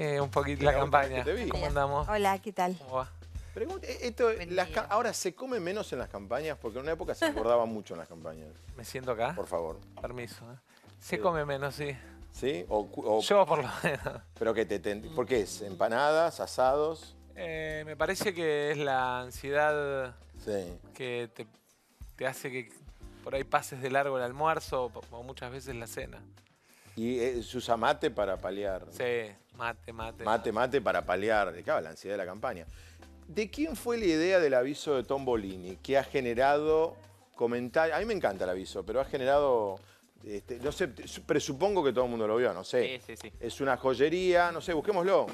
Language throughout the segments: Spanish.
Eh, un poquito la campaña. ¿Cómo andamos? Hola, ¿qué tal? Eh, ahora se come menos en las campañas, porque en una época se acordaba mucho en las campañas. ¿Me siento acá? Por favor. Permiso. ¿eh? Se come menos, sí. ¿Sí? O, Yo por lo menos. ¿Pero que te, ¿Por qué es? ¿Empanadas? ¿Asados? me parece que es la ansiedad que te, hace que por ahí pases de largo el almuerzo o, muchas veces la cena. Y se usa mate para paliar. Sí. Mate, mate. Mate, mate para paliar claro, la ansiedad de la campaña. ¿De quién fue la idea del aviso de Tom Bolini que ha generado comentarios? A mí me encanta el aviso, pero ha generado... Este, no sé, presupongo que todo el mundo lo vio, no sé. Sí, sí, sí. Es una joyería, no sé, busquémoslo.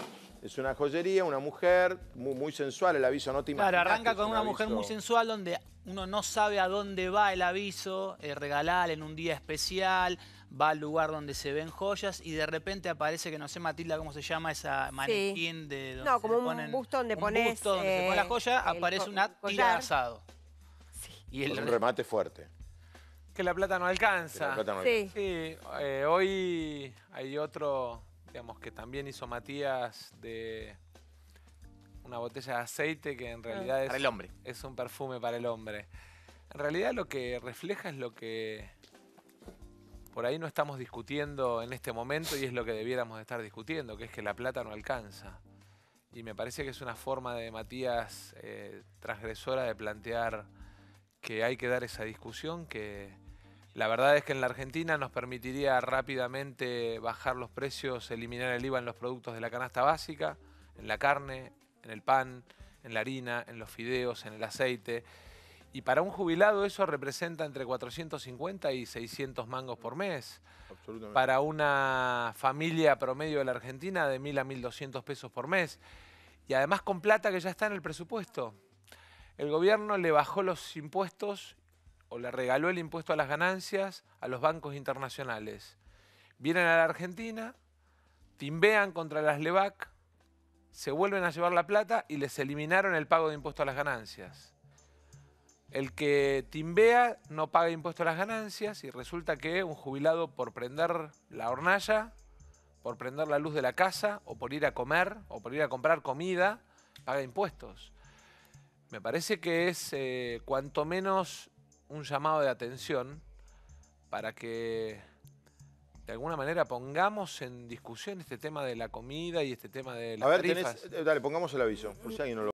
Es una joyería, una mujer muy, sensual, el aviso no te imaginas. Claro, arranca con una mujer muy sensual donde uno no sabe a dónde va el aviso, eh, regalar en un día especial, va al lugar donde se ven joyas y de repente aparece, que no sé Matilda cómo se llama, esa maniquín de No, como un busto donde donde se pone la eh, joya, aparece una tira asado. Sí. Y el, un remate fuerte. Que la plata no alcanza. La plata no Alcanza. sí eh, hoy hay otro, digamos, que también hizo Matías de una botella de aceite que en ah. realidad es, es un perfume para el hombre. En realidad lo que refleja es lo que por ahí no estamos discutiendo en este momento y es lo que debiéramos estar discutiendo, que es que la plata no alcanza. Y me parece que es una forma de Matías eh, transgresora de plantear que hay que dar esa discusión, que la verdad es que en la Argentina nos permitiría rápidamente bajar los precios, eliminar el IVA en los productos de la canasta básica, en la carne, en el pan, en la harina, en los fideos, en el aceite. Y para un jubilado eso representa entre 450 y 600 mangos por mes. Absolutamente. Para una familia promedio de la Argentina de 1.000 a 1.200 pesos por mes. Y además con plata que ya está en el presupuesto. El gobierno le bajó los impuestos o le regaló el impuesto a las ganancias a los bancos internacionales. Vienen a la Argentina, timbean contra las LEVAC, se vuelven a llevar la plata y les eliminaron el pago de impuesto a las ganancias. El que timbea no paga impuesto a las ganancias y resulta que un jubilado por prender la hornalla, por prender la luz de la casa o por ir a comer o por ir a comprar comida, paga impuestos. Me parece que es eh, cuanto menos un llamado de atención para que de alguna manera pongamos en discusión este tema de la comida y este tema de las A ver, eh, dale, pongamos el aviso,